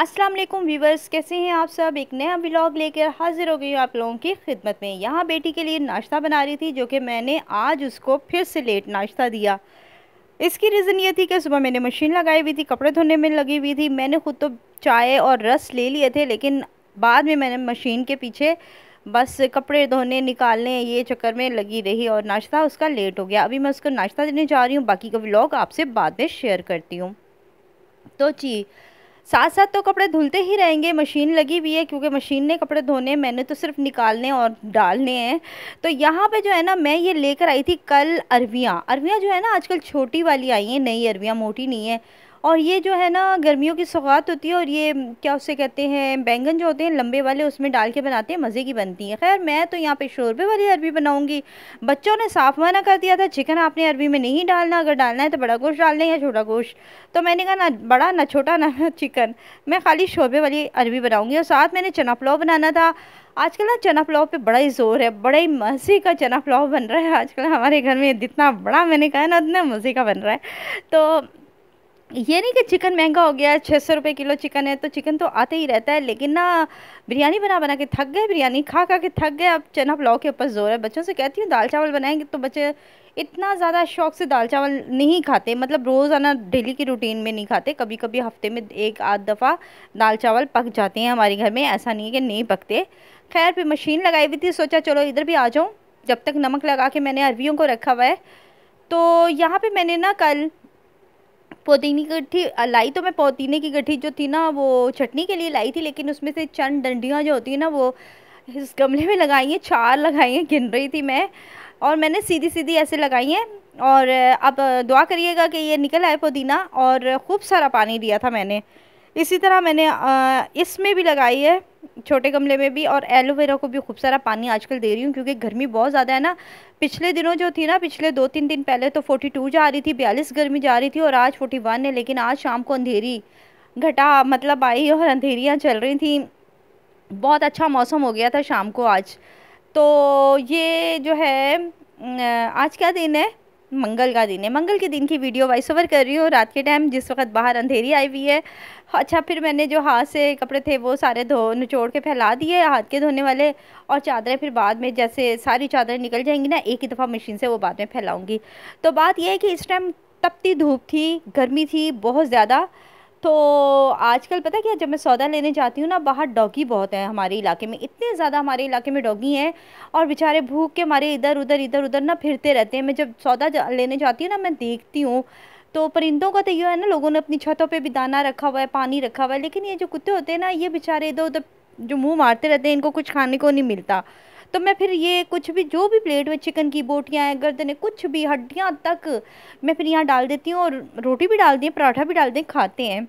अस्सलाम वालेकुम व्यूवर्स कैसे हैं आप सब एक नया ब्लॉग लेकर हाजिर हो गई आप लोगों की खिदमत में यहाँ बेटी के लिए नाश्ता बना रही थी जो कि मैंने आज उसको फिर से लेट नाश्ता दिया इसकी रीज़न ये थी कि सुबह मैंने मशीन लगाई हुई थी कपड़े धोने में लगी हुई थी मैंने ख़ुद तो चाय और रस ले लिए थे लेकिन बाद में मैंने मशीन के पीछे बस कपड़े धोने निकालने ये चक्कर में लगी रही और नाश्ता उसका लेट हो गया अभी मैं उसको नाश्ता देने जा रही हूँ बाकी का ब्लॉग आपसे बाद में शेयर करती हूँ तो जी साथ साथ तो कपड़े धुलते ही रहेंगे मशीन लगी हुई है क्योंकि मशीन ने कपड़े धोने मैंने तो सिर्फ निकालने और डालने हैं तो यहाँ पे जो है ना मैं ये लेकर आई थी कल अरवियाँ अरवियाँ जो है ना आजकल छोटी वाली आई हैं नई अरवियाँ मोटी नहीं है और ये जो है ना गर्मियों की सौगात होती है और ये क्या उससे कहते हैं बैंगन जो होते हैं लंबे वाले उसमें डाल के बनाते हैं मज़े की बनती हैं खैर मैं तो यहाँ पे शोरबे वाली अरबी बनाऊँगी बच्चों ने साफ मना कर दिया था चिकन आपने अरबी में नहीं डालना अगर डालना है तो बड़ा गोश्त डालना है या छोटा गोश्त तो मैंने कहा ना बड़ा ना छोटा ना चिकन मैं खाली शोरबे वाली अरबी बनाऊँगी और साथ मैंने चना पुलाव बनाना था आजकल ना चना पुलाव पे बड़ा ही ज़ोर है बड़ा ही मज़े का चना पुलाव बन रहा है आजकल हमारे घर में जितना बड़ा मैंने कहा ना उतना मज़े का बन रहा है तो ये नहीं कि चिकन महंगा हो गया छः सौ रुपये किलो चिकन है तो चिकन तो आते ही रहता है लेकिन ना बिरयानी बना बना के थक गए बिरयानी खा खा के थक गए अब चना पुलाव के ऊपर जोर है बच्चों से कहती हूँ दाल चावल बनाएंगे तो बच्चे इतना ज़्यादा शौक से दाल चावल नहीं खाते मतलब रोज़ाना डेली की रूटीन में नहीं खाते कभी कभी हफ्ते में एक आध दफ़ा दाल चावल पक जाते हैं हमारे घर में ऐसा नहीं है कि नहीं पकते खैर फिर मशीन लगाई हुई थी सोचा चलो इधर भी आ जाऊँ जब तक नमक लगा के मैंने अरवियों को रखा हुआ है तो यहाँ पे मैंने ना कल पुदीने की गठी लाई तो मैं पुदीने की गठी जो थी ना वो चटनी के लिए लाई थी लेकिन उसमें से चंद डंडियाँ जो होती हैं ना वो इस गमले में लगाई हैं चार लगाई हैं गिन रही थी मैं और मैंने सीधी सीधी ऐसे लगाई हैं और अब दुआ करिएगा कि ये निकल आए पुदीना और खूब सारा पानी दिया था मैंने इसी तरह मैंने इसमें भी लगाई है छोटे गमले में भी और एलोवेरा को भी खूब सारा पानी आजकल दे रही हूँ क्योंकि गर्मी बहुत ज़्यादा है ना पिछले दिनों जो थी ना पिछले दो तीन दिन पहले तो 42 जा रही थी बयालीस गर्मी जा रही थी और आज 41 है लेकिन आज शाम को अंधेरी घटा मतलब आई और अंधेरियाँ चल रही थी बहुत अच्छा मौसम हो गया था शाम को आज तो ये जो है आज क्या दिन है मंगल का दिन है मंगल के दिन की वीडियो वॉइस ओवर कर रही हूँ रात के टाइम जिस वक्त बाहर अंधेरी आई हुई है अच्छा फिर मैंने जो हाथ से कपड़े थे वो सारे धो निचोड़ के फैला दिए हाथ के धोने वाले और चादरें फिर बाद में जैसे सारी चादरें निकल जाएंगी ना एक ही दफ़ा मशीन से वो बाद में फैलाऊंगी तो बात यह है कि इस टाइम तपती धूप थी गर्मी थी बहुत ज़्यादा तो आजकल पता क्या जब मैं सौदा लेने जाती हूँ ना बाहर डॉगी बहुत है हमारे इलाके में इतने ज़्यादा हमारे इलाके में डॉगी हैं और बेचारे भूख के हमारे इधर उधर इधर उधर ना फिरते रहते हैं मैं जब सौदा लेने जाती हूँ ना मैं देखती हूँ तो परिंदों का तो ये है ना लोगों ने अपनी छतों पर भी दाना रखा हुआ है पानी रखा हुआ है लेकिन ये जो कुत्ते होते हैं ना ये बेचारे इधर उधर जो मुँह मारते रहते हैं इनको कुछ खाने को नहीं मिलता तो मैं फिर ये कुछ भी जो भी प्लेट में चिकन की बोटियाँ हैं है कुछ भी हड्डियाँ तक मैं फिर यहाँ डाल देती हूँ और रोटी भी डाल दी पराठा भी डाल दें खाते हैं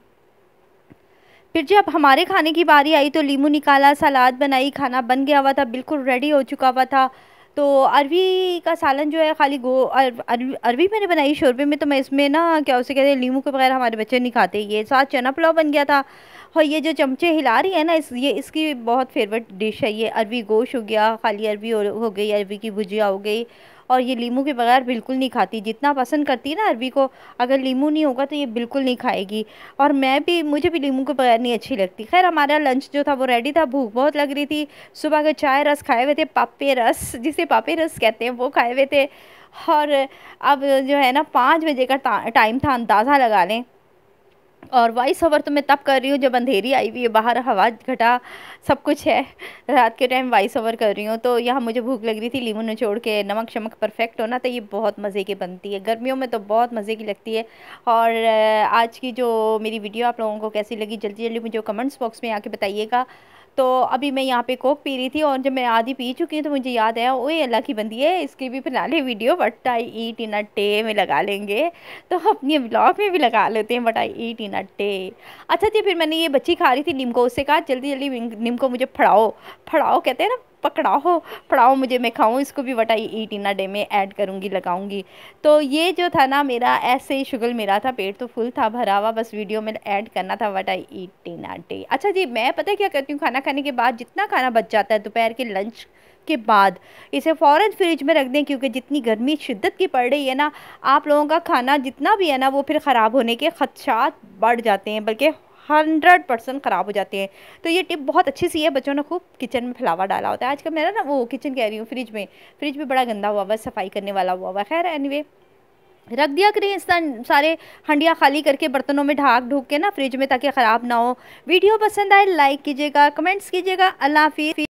फिर जब हमारे खाने की बारी आई तो लीमू निकाला सलाद बनाई खाना बन गया हुआ था बिल्कुल रेडी हो चुका हुआ था तो अरवी का सालन जो है खाली गो अरवी अरवी मैंने बनाई शोरबे में तो मैं इसमें ना क्या उसे कहते हैं नींबू के बगैर हमारे बच्चे नहीं खाते ये साथ चना पुलाव बन गया था और ये जो चमचे हिला रही है ना इस ये इसकी बहुत फेवरेट डिश है ये अरवी गोश हो गया खाली अरवी हो गई अरवी की भुजिया हो गई और ये लीमू के बगैर बिल्कुल नहीं खाती जितना पसंद करती है ना अरबी को अगर लीमू नहीं होगा तो ये बिल्कुल नहीं खाएगी और मैं भी मुझे भी लीमू के बगैर नहीं अच्छी लगती खैर हमारा लंच जो था वो रेडी था भूख बहुत लग रही थी सुबह के चाय रस खाए हुए थे पापे रस जिसे पापे रस कहते हैं वो खाए हुए थे और अब जो है ना पाँच बजे का टाइम था अंदाज़ा लगा लें और वॉइस ओवर तो मैं तब कर रही हूँ जब अंधेरी आई हुई है बाहर हवा घटा सब कुछ है रात के टाइम वॉइस ओवर कर रही हूँ तो यहाँ मुझे भूख लग रही थी लीमू निचोड़ के नमक शमक परफेक्ट होना तो ये बहुत मज़े की बनती है गर्मियों में तो बहुत मज़े की लगती है और आज की जो मेरी वीडियो आप लोगों को कैसी लगी जल्दी जल्दी मुझे कमेंट्स बॉक्स में आके बताइएगा तो अभी मैं यहाँ पे कोक पी रही थी और जब मैं आधी पी चुकी हूँ तो मुझे याद आया ओए अल्लाह की बंदी है इसकी भी बना ले वीडियो बट आई ईट इन अ टे में लगा लेंगे तो अपने ब्लॉग में भी लगा लेते हैं बट आई ईट इन अ टे अच्छा जी फिर मैंने ये बच्ची खा रही थी निमको उससे कहा जल्दी जल्दी निमको मुझे फड़ाओ फड़ाओ कहते हैं ना पकड़ाओ पढ़ाओ मुझे मैं खाऊँ इसको भी वटाई ईटीना डे में ऐड करूँगी लगाऊँगी तो ये जो था ना मेरा ऐसे ही शुगल मेरा था पेट तो फुल था भरा हुआ बस वीडियो में ऐड करना था वटाई ईटीना डे अच्छा जी मैं पता क्या करती हूँ खाना खाने के बाद जितना खाना बच जाता है दोपहर के लंच के बाद इसे फ़ौरन फ्रिज में रख दें क्योंकि जितनी गर्मी शिद्दत की पड़ रही है ना आप लोगों का खाना जितना भी है ना वो फिर ख़राब होने के खदशात बढ़ जाते हैं बल्कि हंड्रेड परसेंट ख़राब हो जाते हैं तो ये टिप बहुत अच्छी सी है बच्चों ने खूब किचन में फैलावा डाला होता है आजकल मेरा ना वो किचन कह रही हूँ फ्रिज में फ्रिज भी बड़ा गंदा हुआ हुआ सफाई करने वाला हुआ हुआ खैर एनी रख दिया करें इस सारे हंडिया खाली करके बर्तनों में ढाक ढूक के ना फ्रिज में ताकि ख़राब ना हो वीडियो पसंद आए लाइक कीजिएगा कमेंट्स कीजिएगा अल्लाह हाफि